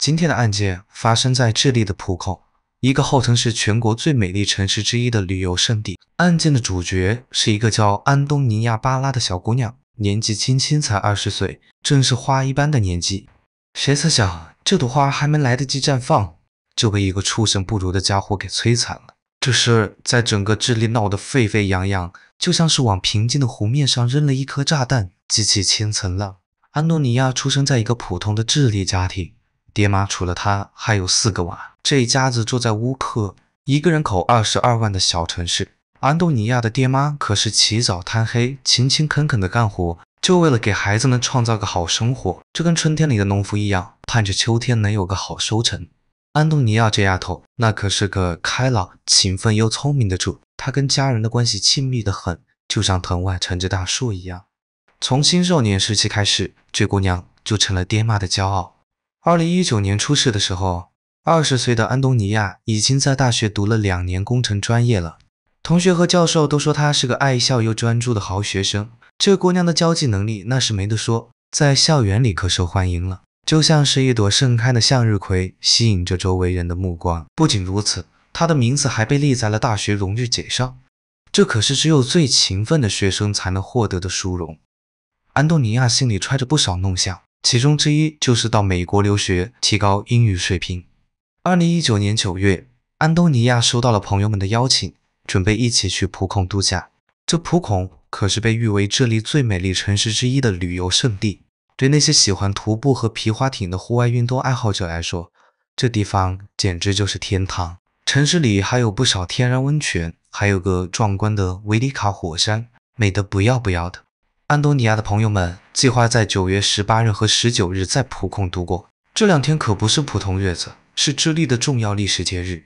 今天的案件发生在智利的浦口，一个号称是全国最美丽城市之一的旅游胜地。案件的主角是一个叫安东尼亚·巴拉的小姑娘，年纪轻轻才二十岁，正是花一般的年纪。谁曾想，这朵花还没来得及绽放，就被一个畜生不如的家伙给摧残了。这事在整个智利闹得沸沸扬扬，就像是往平静的湖面上扔了一颗炸弹，激起千层浪。安东尼亚出生在一个普通的智利家庭。爹妈除了他还有四个娃，这一家子住在乌克一个人口二十二万的小城市。安东尼亚的爹妈可是起早贪黑、勤勤恳恳的干活，就为了给孩子们创造个好生活。这跟春天里的农夫一样，盼着秋天能有个好收成。安东尼亚这丫头，那可是个开朗、勤奋又聪明的主，她跟家人的关系亲密的很，就像藤蔓缠着大树一样。从青少年时期开始，这姑娘就成了爹妈的骄傲。二零一九年出事的时候，二十岁的安东尼亚已经在大学读了两年工程专业了。同学和教授都说她是个爱笑又专注的好学生，这姑娘的交际能力那是没得说，在校园里可受欢迎了，就像是一朵盛开的向日葵，吸引着周围人的目光。不仅如此，她的名字还被立在了大学荣誉简上，这可是只有最勤奋的学生才能获得的殊荣。安东尼亚心里揣着不少梦想。其中之一就是到美国留学，提高英语水平。二零一九年九月，安东尼娅收到了朋友们的邀请，准备一起去普孔度假。这普孔可是被誉为这里最美丽城市之一的旅游胜地。对那些喜欢徒步和皮划艇的户外运动爱好者来说，这地方简直就是天堂。城市里还有不少天然温泉，还有个壮观的维里卡火山，美得不要不要的。安东尼亚的朋友们计划在九月十八日和十九日在普空度过，这两天可不是普通日子，是智利的重要历史节日，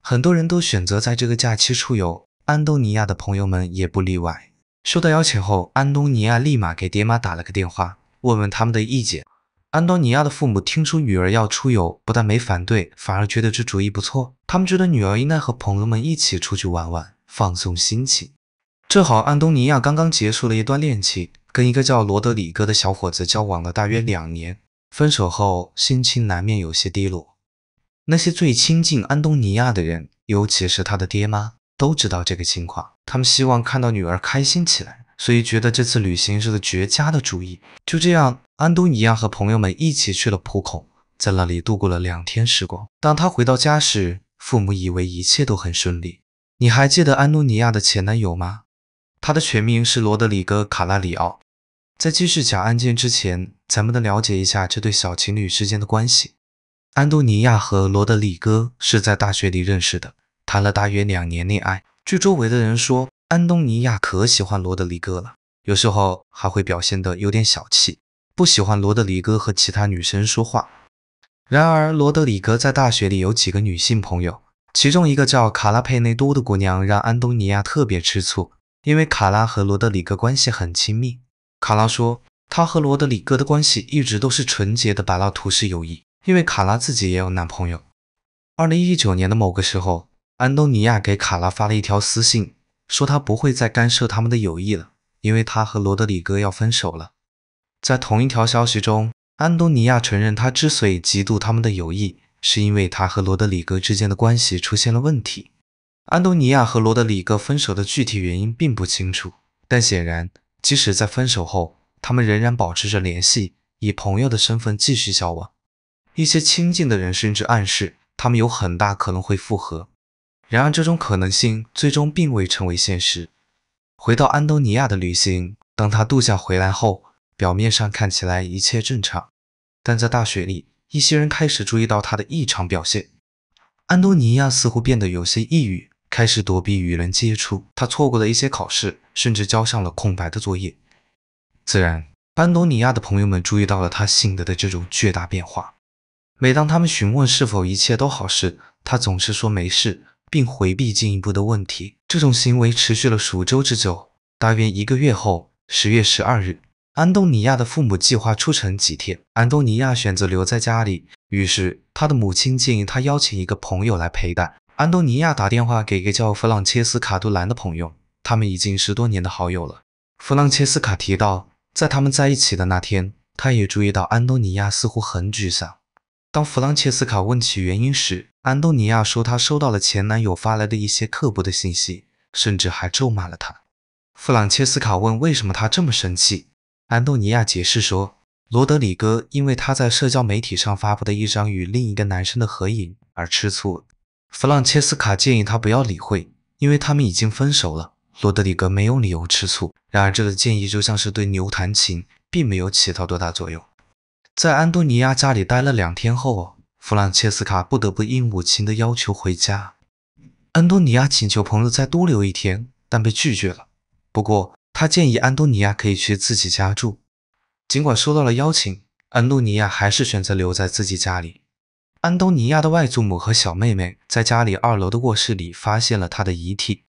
很多人都选择在这个假期出游，安东尼亚的朋友们也不例外。收到邀请后，安东尼亚立马给爹妈打了个电话，问问他们的意见。安东尼亚的父母听说女儿要出游，不但没反对，反而觉得这主意不错，他们觉得女儿应该和朋友们一起出去玩玩，放松心情。正好安东尼亚刚刚结束了一段恋情，跟一个叫罗德里戈的小伙子交往了大约两年，分手后心情难免有些低落。那些最亲近安东尼亚的人，尤其是她的爹妈，都知道这个情况。他们希望看到女儿开心起来，所以觉得这次旅行是个绝佳的主意。就这样，安东尼亚和朋友们一起去了浦口，在那里度过了两天时光。当他回到家时，父母以为一切都很顺利。你还记得安东尼亚的前男友吗？他的全名是罗德里戈·卡拉里奥。在继续讲案件之前，咱们得了解一下这对小情侣之间的关系。安东尼娅和罗德里戈是在大学里认识的，谈了大约两年恋爱。据周围的人说，安东尼娅可喜欢罗德里戈了，有时候还会表现得有点小气，不喜欢罗德里戈和其他女生说话。然而，罗德里戈在大学里有几个女性朋友，其中一个叫卡拉佩内多的姑娘让安东尼娅特别吃醋。因为卡拉和罗德里格关系很亲密，卡拉说，他和罗德里格的关系一直都是纯洁的柏拉图式友谊。因为卡拉自己也有男朋友。二零一九年的某个时候，安东尼亚给卡拉发了一条私信，说她不会再干涉他们的友谊了，因为她和罗德里格要分手了。在同一条消息中，安东尼亚承认她之所以嫉妒他们的友谊，是因为她和罗德里格之间的关系出现了问题。安东尼亚和罗德里戈分手的具体原因并不清楚，但显然，即使在分手后，他们仍然保持着联系，以朋友的身份继续交往。一些亲近的人甚至暗示，他们有很大可能会复合。然而，这种可能性最终并未成为现实。回到安东尼亚的旅行，当他度假回来后，表面上看起来一切正常，但在大学里，一些人开始注意到他的异常表现。安东尼亚似乎变得有些抑郁。开始躲避与人接触，他错过了一些考试，甚至交上了空白的作业。自然，安东尼亚的朋友们注意到了他性格的这种巨大变化。每当他们询问是否一切都好时，他总是说没事，并回避进一步的问题。这种行为持续了数周之久，大约一个月后，十月十二日，安东尼亚的父母计划出城几天，安东尼亚选择留在家里，于是他的母亲建议他邀请一个朋友来陪伴。安东尼亚打电话给一个叫弗朗切斯卡杜兰的朋友，他们已经十多年的好友了。弗朗切斯卡提到，在他们在一起的那天，他也注意到安东尼亚似乎很沮丧。当弗朗切斯卡问起原因时，安东尼亚说她收到了前男友发来的一些刻薄的信息，甚至还咒骂了他。弗朗切斯卡问为什么他这么生气，安东尼亚解释说，罗德里戈因为他在社交媒体上发布的一张与另一个男生的合影而吃醋。弗朗切斯卡建议他不要理会，因为他们已经分手了。罗德里格没有理由吃醋。然而，这个建议就像是对牛弹琴，并没有起到多大作用。在安东尼亚家里待了两天后，弗朗切斯卡不得不应母亲的要求回家。安东尼亚请求朋友再多留一天，但被拒绝了。不过，他建议安东尼亚可以去自己家住。尽管收到了邀请，安东尼亚还是选择留在自己家里。安东尼亚的外祖母和小妹妹在家里二楼的卧室里发现了她的遗体。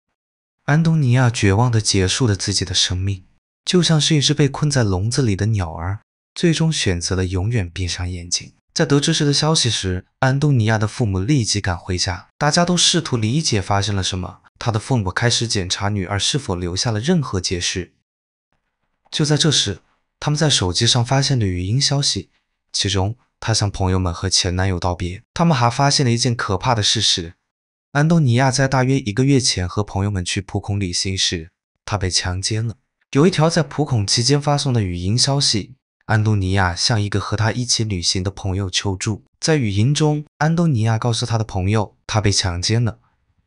安东尼亚绝望地结束了自己的生命，就像是一只被困在笼子里的鸟儿，最终选择了永远闭上眼睛。在得知这个消息时，安东尼娅的父母立即赶回家，大家都试图理解发生了什么。他的父母开始检查女儿是否留下了任何解释。就在这时，他们在手机上发现了语音消息，其中。她向朋友们和前男友道别。他们还发现了一件可怕的事实：安东尼亚在大约一个月前和朋友们去普孔旅行时，她被强奸了。有一条在普孔期间发送的语音消息，安东尼亚向一个和她一起旅行的朋友求助。在语音中，安东尼亚告诉她的朋友，她被强奸了。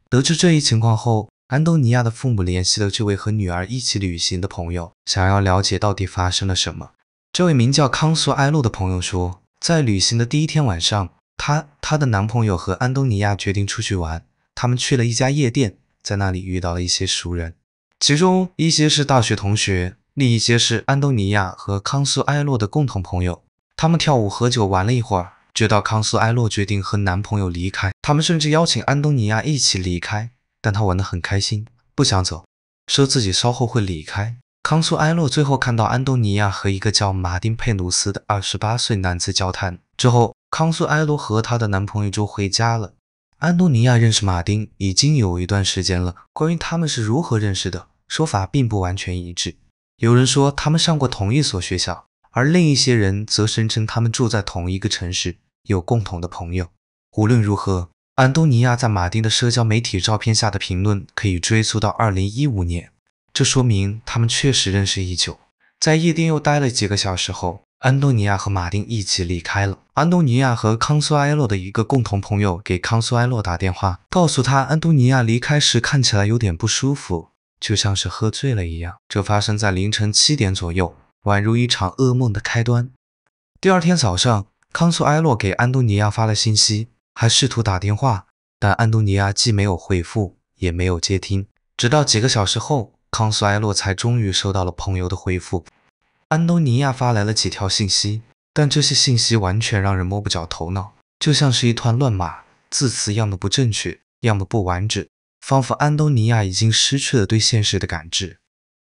得知这一情况后，安东尼亚的父母联系了这位和女儿一起旅行的朋友，想要了解到底发生了什么。这位名叫康苏埃洛的朋友说。在旅行的第一天晚上，她她的男朋友和安东尼亚决定出去玩。他们去了一家夜店，在那里遇到了一些熟人，其中一些是大学同学，另一些是安东尼亚和康苏埃洛的共同朋友。他们跳舞、喝酒、玩了一会儿，直到康苏埃洛决定和男朋友离开。他们甚至邀请安东尼亚一起离开，但他玩得很开心，不想走，说自己稍后会离开。康苏埃洛最后看到安东尼亚和一个叫马丁佩鲁斯的二十八岁男子交谈，之后康苏埃洛和她的男朋友就回家了。安东尼亚认识马丁已经有一段时间了，关于他们是如何认识的说法并不完全一致。有人说他们上过同一所学校，而另一些人则声称他们住在同一个城市，有共同的朋友。无论如何，安东尼亚在马丁的社交媒体照片下的评论可以追溯到二零一五年。这说明他们确实认识已久。在夜店又待了几个小时后，安东尼亚和马丁一起离开了。安东尼亚和康苏埃洛的一个共同朋友给康苏埃洛打电话，告诉他安东尼亚离开时看起来有点不舒服，就像是喝醉了一样。这发生在凌晨七点左右，宛如一场噩梦的开端。第二天早上，康苏埃洛给安东尼亚发了信息，还试图打电话，但安东尼亚既没有回复，也没有接听，直到几个小时后。康苏埃洛才终于收到了朋友的回复，安东尼亚发来了几条信息，但这些信息完全让人摸不着头脑，就像是一团乱码，字词要么不正确，要么不完整，仿佛安东尼亚已经失去了对现实的感知。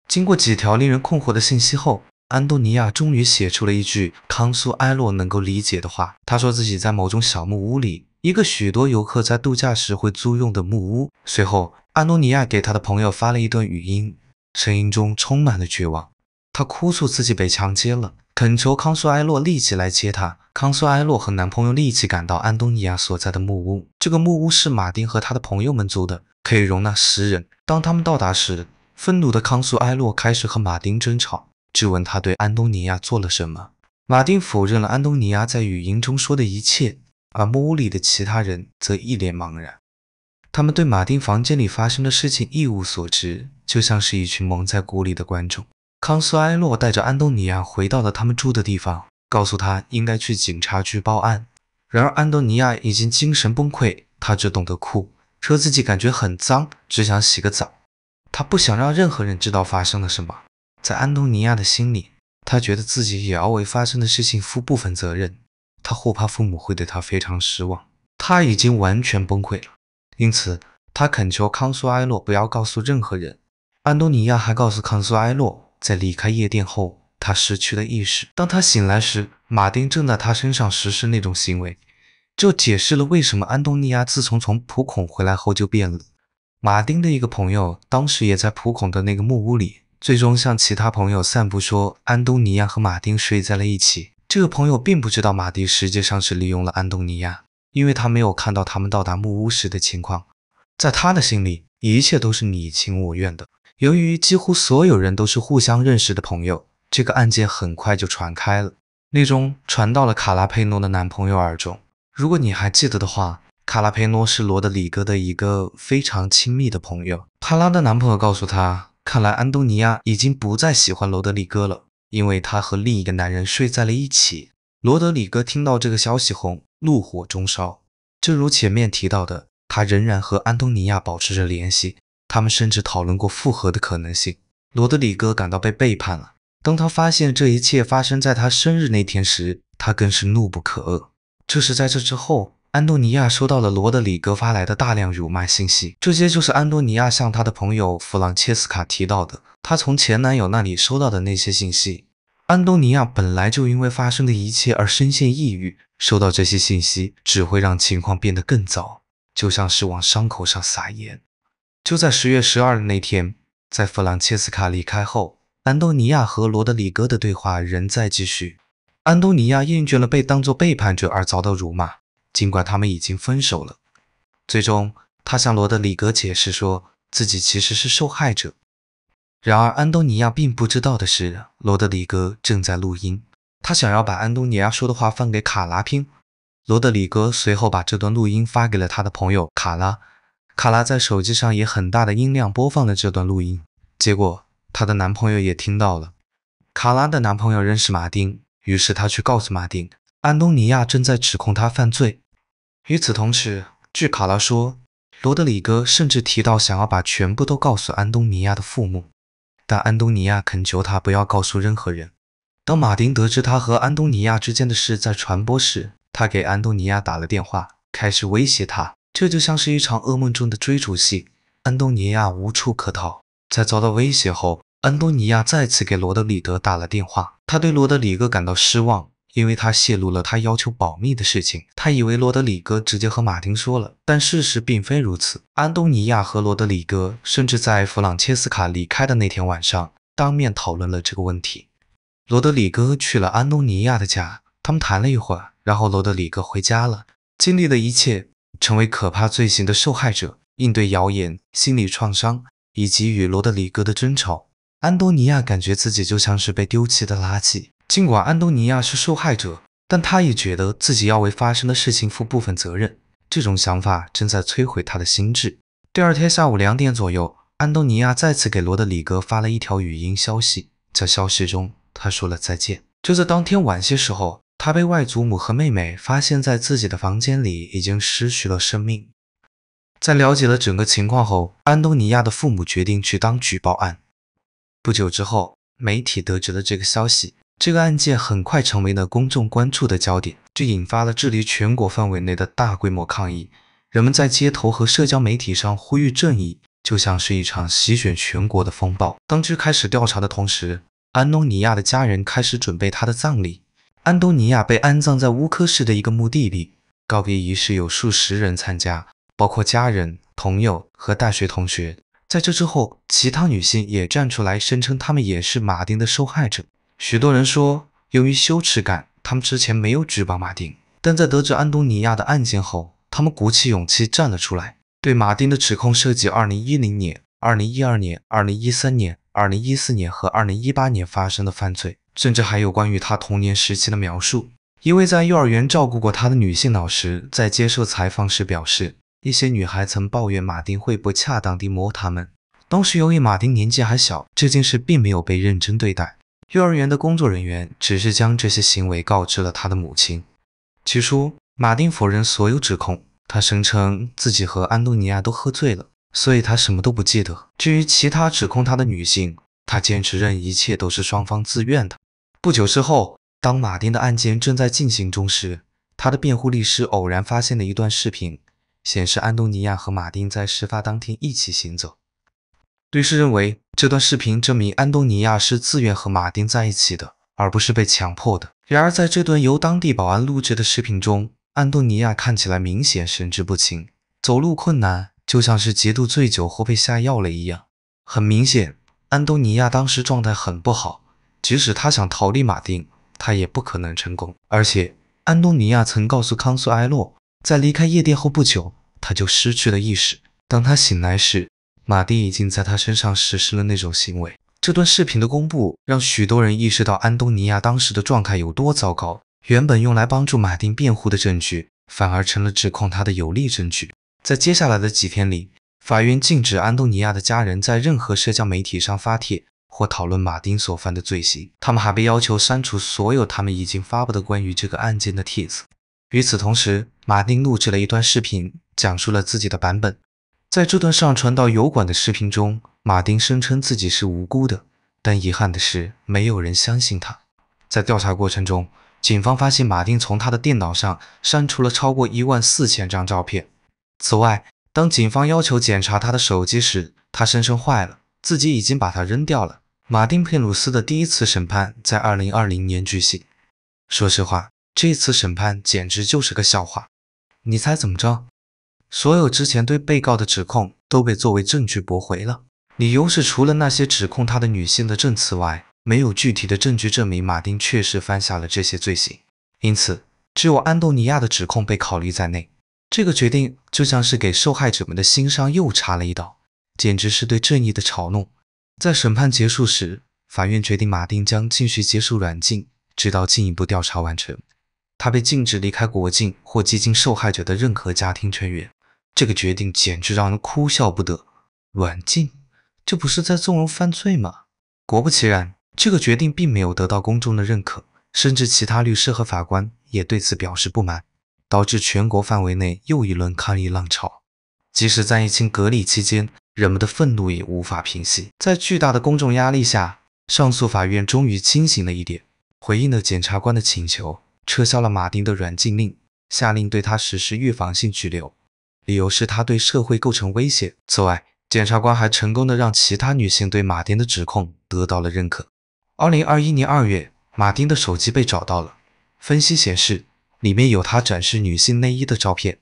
经过几条令人困惑的信息后，安东尼亚终于写出了一句康苏埃洛能够理解的话，他说自己在某种小木屋里。一个许多游客在度假时会租用的木屋。随后，安东尼亚给她的朋友发了一段语音，声音中充满了绝望。她哭诉自己被强奸了，恳求康苏埃洛立即来接她。康苏埃洛和男朋友立即赶到安东尼亚所在的木屋。这个木屋是马丁和他的朋友们租的，可以容纳十人。当他们到达时，愤怒的康苏埃洛开始和马丁争吵，质问他对安东尼亚做了什么。马丁否认了安东尼亚在语音中说的一切。而木屋里的其他人则一脸茫然，他们对马丁房间里发生的事情一无所知，就像是一群蒙在鼓里的观众。康斯埃洛带着安东尼娅回到了他们住的地方，告诉他应该去警察局报案。然而，安东尼娅已经精神崩溃，他只懂得哭，说自己感觉很脏，只想洗个澡。他不想让任何人知道发生了什么。在安东尼娅的心里，他觉得自己也要为发生的事情负部分责任。他后怕父母会对他非常失望，他已经完全崩溃了，因此他恳求康苏埃洛不要告诉任何人。安东尼亚还告诉康苏埃洛，在离开夜店后，他失去了意识。当他醒来时，马丁正在他身上实施那种行为，这解释了为什么安东尼亚自从从普孔回来后就变了。马丁的一个朋友当时也在普孔的那个木屋里，最终向其他朋友散布说，安东尼亚和马丁睡在了一起。这个朋友并不知道马蒂实际上是利用了安东尼亚，因为他没有看到他们到达木屋时的情况。在他的心里，一切都是你情我愿的。由于几乎所有人都是互相认识的朋友，这个案件很快就传开了，那终传到了卡拉佩诺的男朋友耳中。如果你还记得的话，卡拉佩诺是罗德里戈的一个非常亲密的朋友。帕拉的男朋友告诉他，看来安东尼亚已经不再喜欢罗德里戈了。因为他和另一个男人睡在了一起，罗德里戈听到这个消息后，怒火中烧。正如前面提到的，他仍然和安东尼亚保持着联系，他们甚至讨论过复合的可能性。罗德里戈感到被背叛了。当他发现这一切发生在他生日那天时，他更是怒不可遏。这是在这之后。安东尼亚收到了罗德里格发来的大量辱骂信息，这些就是安东尼亚向她的朋友弗朗切斯卡提到的，她从前男友那里收到的那些信息。安东尼亚本来就因为发生的一切而深陷抑郁，收到这些信息只会让情况变得更糟，就像是往伤口上撒盐。就在十月十二日那天，在弗朗切斯卡离开后，安东尼亚和罗德里戈的对话仍在继续。安东尼亚厌倦了被当作背叛者而遭到辱骂。尽管他们已经分手了，最终他向罗德里格解释说自己其实是受害者。然而，安东尼亚并不知道的是，罗德里格正在录音，他想要把安东尼亚说的话放给卡拉听。罗德里格随后把这段录音发给了他的朋友卡拉，卡拉在手机上以很大的音量播放了这段录音，结果她的男朋友也听到了。卡拉的男朋友认识马丁，于是他去告诉马丁，安东尼亚正在指控他犯罪。与此同时，据卡拉说，罗德里戈甚至提到想要把全部都告诉安东尼亚的父母，但安东尼亚恳求他不要告诉任何人。当马丁得知他和安东尼亚之间的事在传播时，他给安东尼亚打了电话，开始威胁他。这就像是一场噩梦中的追逐戏，安东尼亚无处可逃。在遭到威胁后，安东尼亚再次给罗德里德打了电话，他对罗德里戈感到失望。因为他泄露了他要求保密的事情，他以为罗德里戈直接和马丁说了，但事实并非如此。安东尼亚和罗德里戈甚至在弗朗切斯卡离开的那天晚上，当面讨论了这个问题。罗德里戈去了安东尼亚的家，他们谈了一会儿，然后罗德里戈回家了。经历的一切，成为可怕罪行的受害者，应对谣言、心理创伤以及与罗德里戈的争吵，安东尼亚感觉自己就像是被丢弃的垃圾。尽管安东尼亚是受害者，但他也觉得自己要为发生的事情负部分责任。这种想法正在摧毁他的心智。第二天下午两点左右，安东尼亚再次给罗德里格发了一条语音消息，在消息中他说了再见。就在当天晚些时候，他被外祖母和妹妹发现在自己的房间里已经失去了生命。在了解了整个情况后，安东尼亚的父母决定去当举报案。不久之后，媒体得知了这个消息。这个案件很快成为了公众关注的焦点，这引发了治理全国范围内的大规模抗议。人们在街头和社交媒体上呼吁正义，就像是一场席卷全国的风暴。当局开始调查的同时，安东尼亚的家人开始准备她的葬礼。安东尼亚被安葬在乌科市的一个墓地里，告别仪式有数十人参加，包括家人、朋友和大学同学。在这之后，其他女性也站出来声称她们也是马丁的受害者。许多人说，由于羞耻感，他们之前没有举报马丁，但在得知安东尼亚的案件后，他们鼓起勇气站了出来。对马丁的指控涉及二零一零年、二零一二年、二零一三年、二零一四年和二零一八年发生的犯罪，甚至还有关于他童年时期的描述。一位在幼儿园照顾过他的女性老师在接受采访时表示，一些女孩曾抱怨马丁会不恰当地摸他们，当时由于马丁年纪还小，这件事并没有被认真对待。幼儿园的工作人员只是将这些行为告知了他的母亲。起初，马丁否认所有指控，他声称自己和安东尼亚都喝醉了，所以他什么都不记得。至于其他指控他的女性，他坚持认一切都是双方自愿的。不久之后，当马丁的案件正在进行中时，他的辩护律师偶然发现了一段视频，显示安东尼亚和马丁在事发当天一起行走。律师认为，这段视频证明安东尼亚是自愿和马丁在一起的，而不是被强迫的。然而，在这段由当地保安录制的视频中，安东尼亚看起来明显神志不清，走路困难，就像是极度醉酒或被下药了一样。很明显，安东尼亚当时状态很不好，即使他想逃离马丁，他也不可能成功。而且，安东尼亚曾告诉康苏埃洛，在离开夜店后不久，他就失去了意识。当他醒来时，马丁已经在他身上实施了那种行为。这段视频的公布让许多人意识到安东尼亚当时的状态有多糟糕。原本用来帮助马丁辩护的证据，反而成了指控他的有力证据。在接下来的几天里，法院禁止安东尼亚的家人在任何社交媒体上发帖或讨论马丁所犯的罪行。他们还被要求删除所有他们已经发布的关于这个案件的帖子。与此同时，马丁录制了一段视频，讲述了自己的版本。在这段上传到油管的视频中，马丁声称自己是无辜的，但遗憾的是，没有人相信他。在调查过程中，警方发现马丁从他的电脑上删除了超过一万四千张照片。此外，当警方要求检查他的手机时，他声称坏了，自己已经把它扔掉了。马丁佩鲁斯的第一次审判在二零二零年举行。说实话，这次审判简直就是个笑话。你猜怎么着？所有之前对被告的指控都被作为证据驳回了，理由是除了那些指控他的女性的证词外，没有具体的证据证明马丁确实犯下了这些罪行。因此，只有安东尼亚的指控被考虑在内。这个决定就像是给受害者们的心伤又插了一刀，简直是对正义的嘲弄。在审判结束时，法院决定马丁将继续接受软禁，直到进一步调查完成。他被禁止离开国境或接近受害者的任何家庭成员。这个决定简直让人哭笑不得，软禁，这不是在纵容犯罪吗？果不其然，这个决定并没有得到公众的认可，甚至其他律师和法官也对此表示不满，导致全国范围内又一轮抗议浪潮。即使在疫情隔离期间，人们的愤怒也无法平息。在巨大的公众压力下，上诉法院终于清醒了一点，回应了检察官的请求，撤销了马丁的软禁令，下令对他实施预防性拘留。理由是他对社会构成威胁。此外，检察官还成功的让其他女性对马丁的指控得到了认可。二零二一年二月，马丁的手机被找到了，分析显示里面有他展示女性内衣的照片。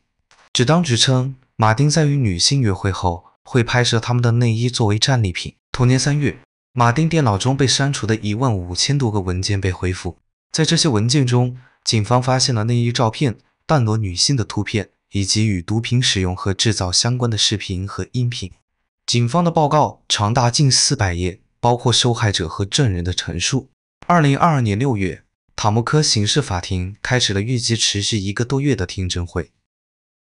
只当局称，马丁在与女性约会后会拍摄他们的内衣作为战利品。同年三月，马丁电脑中被删除的一万五千多个文件被恢复，在这些文件中，警方发现了内衣照片、半裸女性的图片。以及与毒品使用和制造相关的视频和音频。警方的报告长达近四百页，包括受害者和证人的陈述。二零二二年六月，塔木科刑事法庭开始了预计持续一个多月的听证会。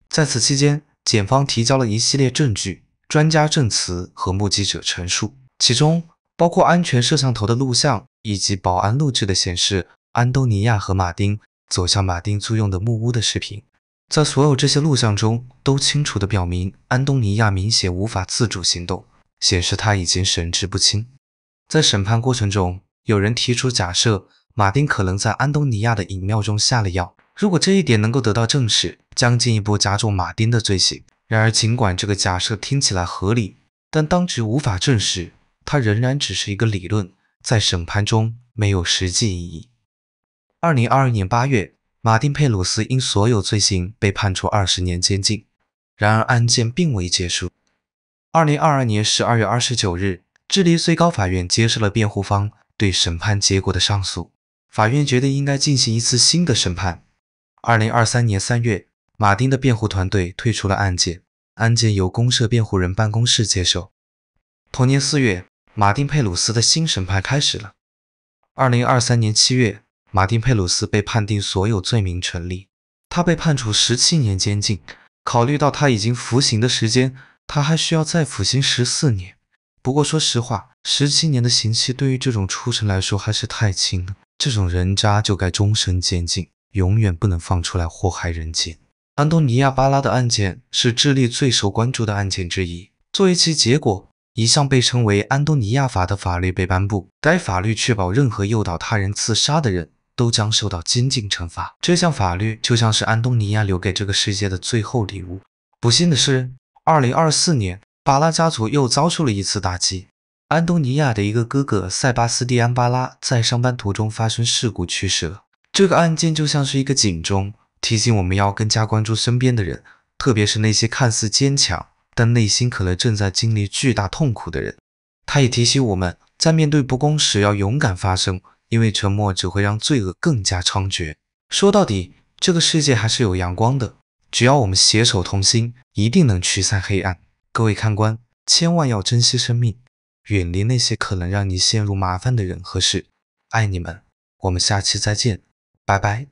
在此期间，检方提交了一系列证据、专家证词和目击者陈述，其中包括安全摄像头的录像以及保安录制的显示安东尼娅和马丁走向马丁租用的木屋的视频。在所有这些录像中，都清楚地表明，安东尼亚明显无法自主行动，显示他已经神志不清。在审判过程中，有人提出假设，马丁可能在安东尼亚的饮料中下了药。如果这一点能够得到证实，将进一步加重马丁的罪行。然而，尽管这个假设听起来合理，但当局无法证实，它仍然只是一个理论，在审判中没有实际意义。二零二二年八月。马丁佩鲁斯因所有罪行被判处二十年监禁，然而案件并未结束。二零二二年十二月二十九日，智利最高法院接受了辩护方对审判结果的上诉，法院决定应该进行一次新的审判。二零二三年三月，马丁的辩护团队退出了案件，案件由公社辩护人办公室接手。同年四月，马丁佩鲁斯的新审判开始了。二零二三年七月。马丁佩鲁斯被判定所有罪名成立，他被判处十七年监禁。考虑到他已经服刑的时间，他还需要再服刑十四年。不过说实话，十七年的刑期对于这种畜生来说还是太轻了。这种人渣就该终身监禁，永远不能放出来祸害人间。安东尼亚巴拉的案件是智利最受关注的案件之一。作为其结果，一项被称为“安东尼亚法”的法律被颁布，该法律确保任何诱导他人自杀的人。都将受到监禁惩罚。这项法律就像是安东尼亚留给这个世界的最后礼物。不幸的是，二零二四年巴拉家族又遭受了一次打击。安东尼亚的一个哥哥塞巴斯蒂安巴拉在上班途中发生事故去世了。这个案件就像是一个警钟，提醒我们要更加关注身边的人，特别是那些看似坚强但内心可能正在经历巨大痛苦的人。他也提醒我们在面对不公时要勇敢发声。因为沉默只会让罪恶更加猖獗。说到底，这个世界还是有阳光的，只要我们携手同心，一定能驱散黑暗。各位看官，千万要珍惜生命，远离那些可能让你陷入麻烦的人和事。爱你们，我们下期再见，拜拜。